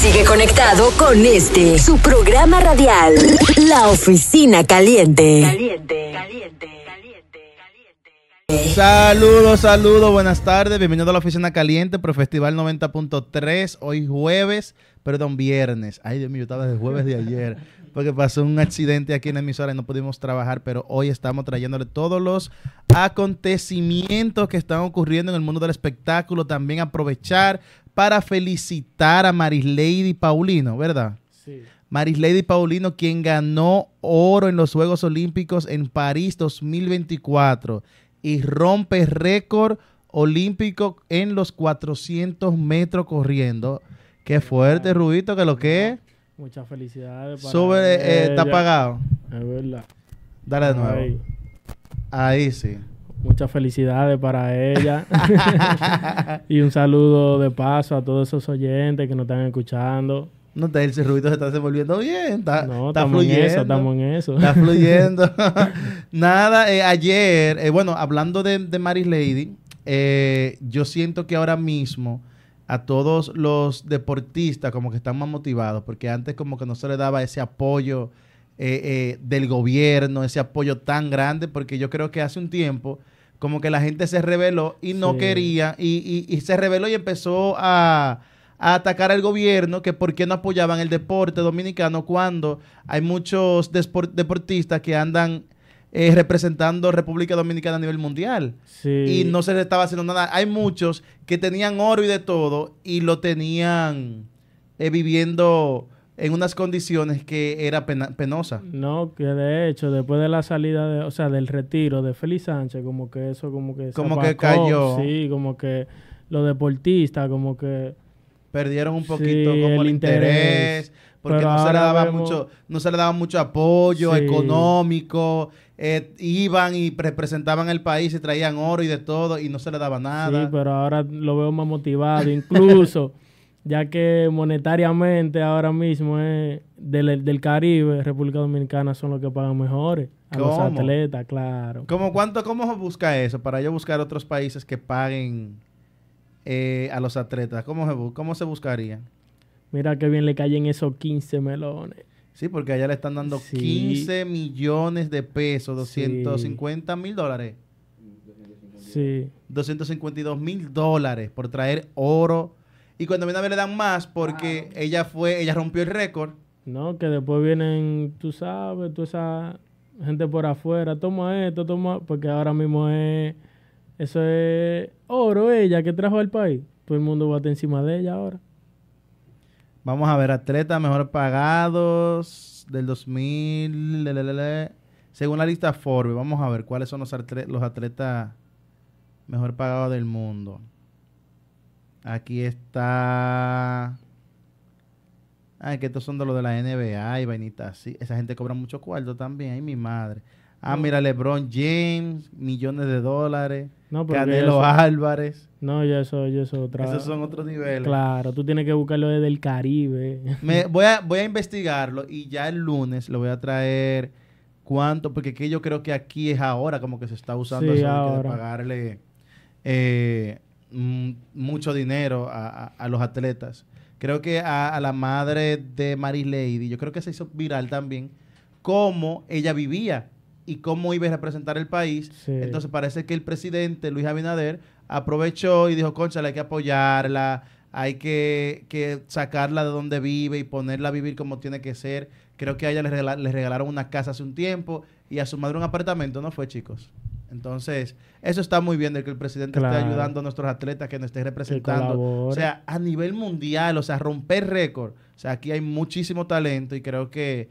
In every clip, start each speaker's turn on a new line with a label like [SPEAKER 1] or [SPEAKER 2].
[SPEAKER 1] Sigue conectado con este, su programa radial, La Oficina Caliente. Caliente, caliente, caliente.
[SPEAKER 2] Saludos, saludos, buenas tardes, bienvenidos a la Oficina Caliente ProFestival Festival 90.3, hoy jueves, perdón, viernes, ay Dios mío, yo estaba desde jueves de ayer, porque pasó un accidente aquí en la emisora y no pudimos trabajar, pero hoy estamos trayéndole todos los acontecimientos que están ocurriendo en el mundo del espectáculo, también aprovechar para felicitar a Lady Paulino, ¿verdad? Sí. Lady Paulino, quien ganó oro en los Juegos Olímpicos en París 2024 y rompe récord olímpico en los 400 metros corriendo. Qué fuerte, Rubito, que lo que
[SPEAKER 1] Muchas felicidades. Eh, está apagado. Es verdad. Dale de nuevo. Ahí sí. Muchas felicidades para ella. y un saludo de paso a todos esos oyentes que nos están escuchando. No, el ruido se está devolviendo bien. Está, no, está fluyendo. estamos en
[SPEAKER 2] eso. Está fluyendo. Nada, eh, ayer, eh, bueno, hablando de, de Maris Lady, eh, yo siento que ahora mismo a todos los deportistas como que están más motivados, porque antes como que no se le daba ese apoyo del gobierno, ese apoyo tan grande, porque yo creo que hace un tiempo como que la gente se rebeló y no quería, y, y, se rebeló y empezó a, atacar al gobierno, que por qué no apoyaban el deporte dominicano cuando hay muchos deportistas que andan eh, representando República Dominicana a nivel mundial. Y no se les estaba haciendo nada. Hay muchos que tenían oro y de todo y lo tenían
[SPEAKER 1] eh, viviendo en unas condiciones que era penosa. No, que de hecho, después de la salida, de, o sea, del retiro de Félix Sánchez, como que eso, como que... Como que cayó. Sí, como que los deportistas, como que... Perdieron un poquito como el interés, porque no se, le daba mucho, no se le daba mucho apoyo
[SPEAKER 2] económico, eh, iban y representaban el país y traían oro y de todo y no se le daba nada. Sí,
[SPEAKER 1] pero ahora lo veo más motivado, incluso ya que monetariamente ahora mismo es del, Caribe, República Dominicana son los que pagan mejores a los atletas, claro.
[SPEAKER 2] ¿Cómo, cuánto, ¿Cómo busca eso? Para yo buscar otros países que paguen eh, a los atletas, ¿cómo se, cómo se buscaría?
[SPEAKER 1] Mira qué bien le caen esos 15 melones. Sí, porque allá le están dando 15
[SPEAKER 2] millones de pesos, 250 mil dólares. Sí. 252 mil dólares por traer oro y cuando viene a ver le dan más porque ah, ella fue, ella rompió el récord.
[SPEAKER 1] No, que después vienen, tú sabes, toda esa gente por afuera, toma esto, toma, porque ahora mismo es, eso es oro ella que trajo al país. Todo el mundo va estar encima de ella ahora. Vamos a ver, atletas mejor pagados del 2000,
[SPEAKER 2] según la lista Forbes, vamos a ver cuáles son los, atletas mejor pagados del mundo. Aquí está. Ay, que estos son de los de la NBA y vainitas así. Esa gente cobra mucho cuarto también. Ay, mi madre. Ah, mira, LeBron James, millones de dólares. No, Canelo Álvarez.
[SPEAKER 1] No, ya eso, yo eso
[SPEAKER 2] otra. Esos son otros niveles. Claro,
[SPEAKER 1] tú tienes que buscarlo desde el Caribe. Me, voy, a,
[SPEAKER 2] voy a investigarlo y ya el lunes lo voy a traer cuánto, porque yo creo que aquí es ahora como que se está usando eso de pagarle eh, Mm, mucho dinero a, los atletas. Creo que a, la madre de Maris Lady, yo creo que se hizo viral también cómo ella vivía y cómo iba a representar el país. Entonces parece que el presidente Luis Abinader aprovechó y dijo, concha, hay que apoyarla, hay que, sacarla de donde vive y ponerla a vivir como tiene que ser. Creo que a ella le regalaron una casa hace un tiempo y a su madre un apartamento, ¿no fue, chicos? Entonces, eso está muy bien de que el presidente esté ayudando a nuestros atletas, que nos esté representando. O sea, a nivel mundial, o sea, romper récord. O sea, aquí hay muchísimo talento y creo que,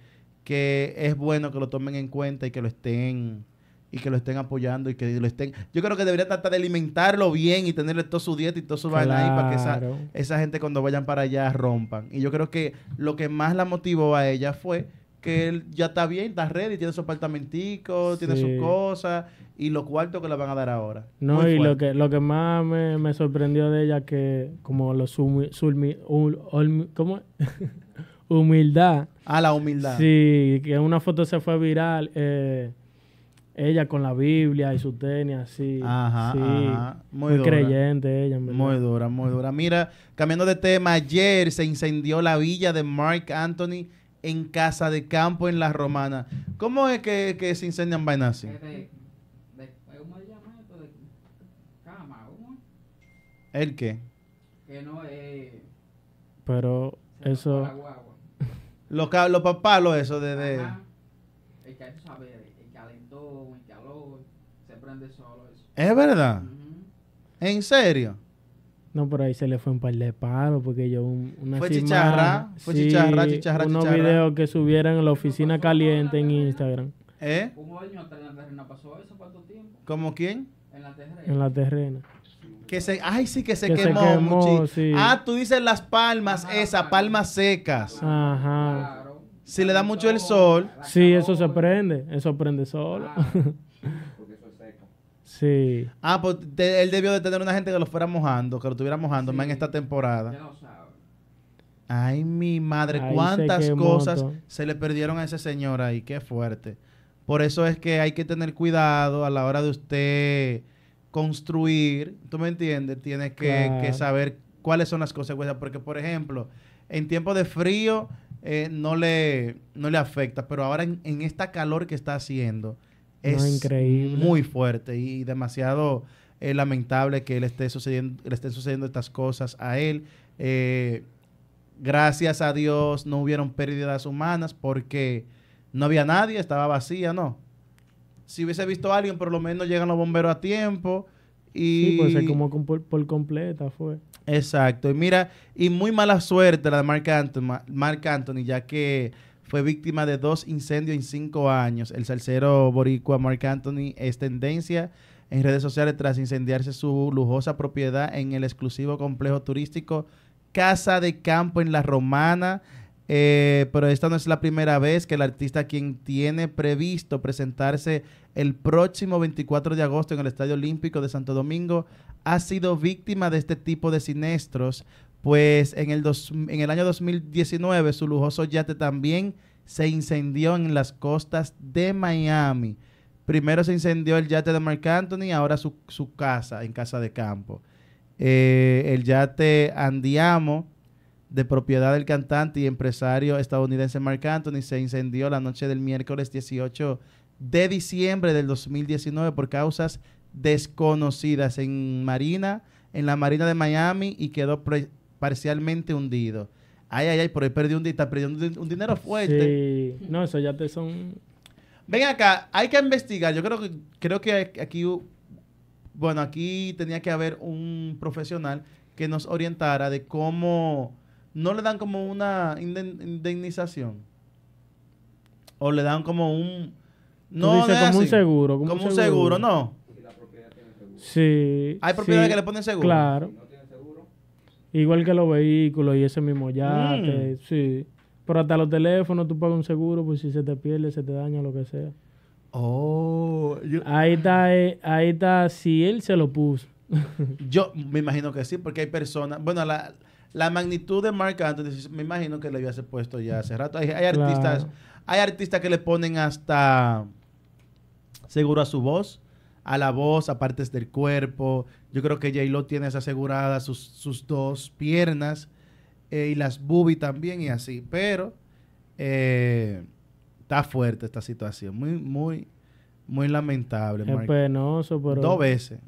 [SPEAKER 2] es bueno que lo tomen en cuenta y que lo estén y que lo estén apoyando y que lo estén. Yo creo que debería tratar de alimentarlo bien y tenerle toda su dieta y toda su vaina ahí para que esa, esa gente cuando vayan para allá rompan. Y yo creo que lo que más la motivó a ella fue que él ya está bien, está ready, tiene su apartamentico, tiene sus cosas y los cuartos que le van a dar ahora. No, y lo
[SPEAKER 1] que, lo que más me, sorprendió de ella que como lo sumi, sumi, humildad. Ah, la humildad. Sí, que una foto se fue viral. Eh, ella con la Biblia y su tenis así. Ajá, sí. ajá. Muy, muy creyente ella. Muy dura, muy dura.
[SPEAKER 2] Mira, cambiando de tema, ayer se incendió la villa de Mark Anthony en Casa de Campo, en La Romana. ¿Cómo es que, que se incendian vainas así? ¿El qué?
[SPEAKER 1] Que no es...
[SPEAKER 2] Pero eso... Los, los papalos, eso de... de...
[SPEAKER 1] El que saber, el calentón, el calor, se prende solo eso. ¿Es verdad? ¿En serio? No, pero ahí se le fue un par de palos porque yo una Fue chicharra, fue chicharra, chicharra, chicharra, unos chicharra. videos que subieran en la oficina caliente en Instagram.
[SPEAKER 2] ¿Eh? Un año hasta en la terrena pasó eso, ¿cuánto tiempo? ¿Cómo quién? En
[SPEAKER 1] la terrena. En la terrena.
[SPEAKER 2] ay, sí, que se que quemó. Se Ah, tú dices las palmas, esas palmas secas. Ajá. Claro. Si le da mucho el sol. Sí, eso se prende, eso prende solo. Sí. Ah, pues él debió de tener una gente que lo fuera mojando, que lo estuviera mojando más en esta temporada. Ay, mi madre, cuántas cosas se le perdieron a ese señor ahí, qué fuerte. Por eso es que hay que tener cuidado a la hora de usted construir, ¿tú me entiendes? Tienes que, saber cuáles son las consecuencias, porque por ejemplo, en tiempo de frío eh, no, le, no le afecta, pero ahora en, en esta calor que está haciendo, es muy fuerte y demasiado eh, lamentable que le, esté sucediendo, le estén sucediendo estas cosas a él. Eh, gracias a Dios no hubieron pérdidas humanas porque no había nadie, estaba vacía, ¿no? Si hubiese visto a alguien, por lo menos llegan los bomberos a tiempo.
[SPEAKER 1] Y... Sí, pues es como por, completa fue.
[SPEAKER 2] Exacto. Y mira, y muy mala suerte la de Mark Anthony ya que fue víctima de dos incendios en cinco años. El salsero boricua Marc Anthony es tendencia en redes sociales tras incendiarse su lujosa propiedad en el exclusivo complejo turístico Casa de Campo en La Romana. Eh, pero esta no es la primera vez que el artista quien tiene previsto presentarse el próximo 24 de agosto en el Estadio Olímpico de Santo Domingo ha sido víctima de este tipo de siniestros pues en el, dos, en el año 2019 su lujoso yate también se incendió en las costas de Miami. Primero se incendió el yate de Mark Anthony, ahora su, casa, en casa de campo. Eh, el yate Andiamo, de propiedad del cantante y empresario estadounidense Mark Anthony, se incendió la noche del miércoles 18 de diciembre del 2019 por causas desconocidas en Marina, en la Marina de Miami y quedó parcialmente hundido. Ay, ay, ay, por ahí perdió un, está perdiendo un dinero fuerte. Sí. No, eso ya te son... Ven acá, hay que investigar. Yo creo que, creo que aquí, bueno, aquí tenía que haber un profesional que nos orientara de cómo no le dan como una indemnización. O le dan como
[SPEAKER 1] un... No, como un seguro. Como, un seguro, no. Sí. Hay propiedades que le ponen seguro. Claro. Igual que los vehículos y ese mismo ya mm. sí. Pero hasta los teléfonos tú pagas un seguro, pues si se te pierde, se te daña, lo que sea. Oh, ahí está, eh, ahí está, si él se lo puso.
[SPEAKER 2] yo me imagino que sí, porque hay personas, bueno, la, magnitud de Mark Anthony, me imagino que le hubiese puesto ya hace rato. Hay, artistas, hay artistas que le ponen hasta seguro a su voz a la voz, a partes del cuerpo. Yo creo que J-Lo tiene aseguradas sus, dos piernas eh, y las boobies también y así. Pero eh, está fuerte esta situación.
[SPEAKER 1] Muy, muy, muy lamentable. Es penoso, pero... Dos veces.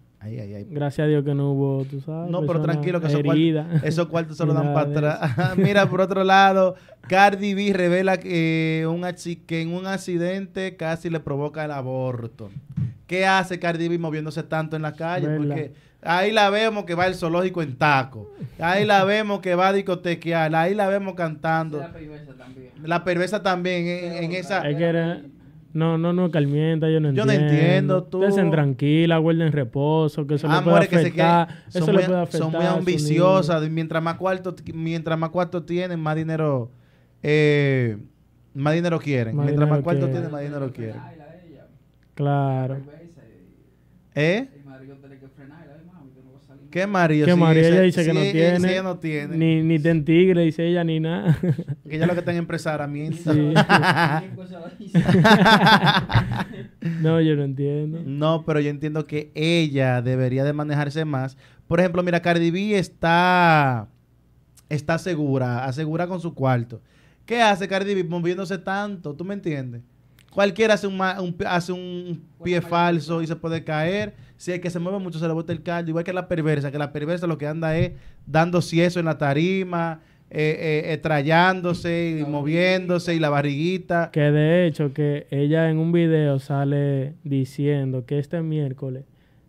[SPEAKER 1] Gracias a Dios que no hubo, tú sabes. No, pero tranquilo que eso eso esos cuartos se lo dan para atrás.
[SPEAKER 2] Mira, por otro lado, Cardi B revela que, eh, un, que en un accidente casi le provoca el aborto. ¿Qué hace Cardi moviéndose tanto en la calle? Porque ahí la vemos que va el zoológico en taco. Ahí la vemos que va a discotequear. Ahí la vemos cantando. La perversa también. La perversa también en, esa...
[SPEAKER 1] No, no, no, calmienta, yo no entiendo. Yo no entiendo, tú. Estén tranquila, guarden reposo, que eso ah, puede afectar. Que eso puede Son muy ambiciosas.
[SPEAKER 2] Mientras más cuarto, mientras más cuarto tienen, más dinero, eh, más dinero quieren. mientras más cuarto tienen, más
[SPEAKER 1] dinero quieren. Claro. ¿Eh? ¿Qué marido? Que si ella dice que no tiene. Ni, ni ten tigre, dice ella, ni nada. Que ella lo que está en empresaria
[SPEAKER 2] no, yo no entiendo. No, pero yo entiendo que ella debería de manejarse más. Por ejemplo, mira, Cardi B está, está segura, asegura con su cuarto. ¿Qué hace Cardi B moviéndose tanto? ¿Tú me entiendes? Cualquiera hace un, hace un pie falso y se puede caer. Si es que se mueve mucho se le bota el caldo. Igual que la perversa, que la perversa lo que anda es dando cieso en la tarima, eh, eh, eh y moviéndose y la barriguita.
[SPEAKER 1] Que de hecho que ella en un video sale diciendo que este miércoles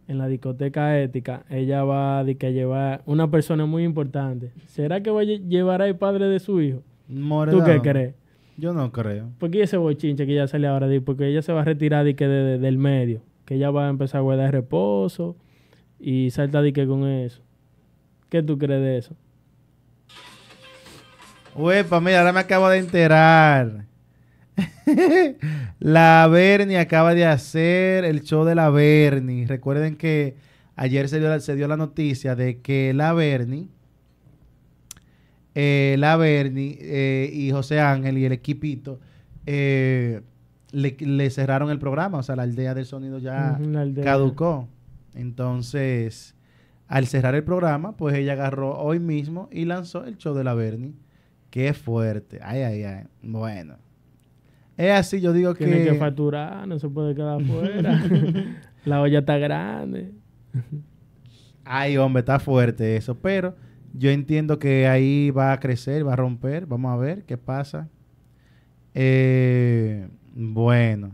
[SPEAKER 1] en la discoteca ética ella va a que llevar una persona muy importante. ¿Será que va a llevar al padre de su hijo? ¿Tú qué crees?
[SPEAKER 2] Yo no creo.
[SPEAKER 1] Porque ese bochinche que ya sale ahora, porque ella se va a retirar de que del medio, que ella va a empezar a guardar reposo y salta de que con eso. ¿Qué tú crees de eso? Uepa, mira, ahora me acabo de enterar.
[SPEAKER 2] la Bernie acaba de hacer el show de la Bernie. Recuerden que ayer se dio, se dio la noticia de que la Bernie eh, la Bernie eh, y José Ángel y el equipito eh, le, cerraron el programa, o sea, la aldea del sonido ya caducó. Entonces, al cerrar el programa, pues ella agarró hoy mismo y lanzó el show de la Berni. Qué fuerte, ay, ay, ay. Bueno,
[SPEAKER 1] es así, yo digo que. Tiene que facturar, no se puede quedar fuera. la olla está grande.
[SPEAKER 2] ay, hombre, está fuerte eso, pero yo entiendo que ahí va a crecer, va a romper. Vamos a ver qué pasa. Eh, bueno.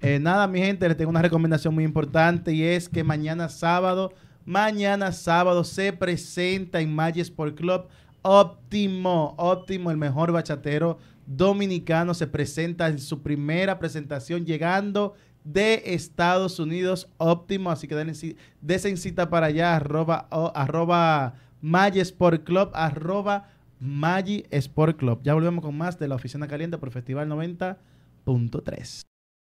[SPEAKER 2] Eh, nada, mi gente, les tengo una recomendación muy importante y es que mañana sábado, mañana sábado se presenta en Magic Sport Club Óptimo, Óptimo, el mejor bachatero dominicano, se presenta en su primera presentación llegando de Estados Unidos, Óptimo, así que desencita cita para allá, arroba Maggi Club, arroba Club. Ya volvemos con más de la Oficina Caliente por Festival 90.3.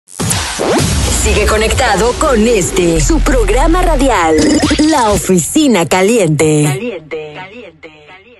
[SPEAKER 1] Sigue conectado con este, su programa radial, La Oficina Caliente. Caliente, caliente, caliente.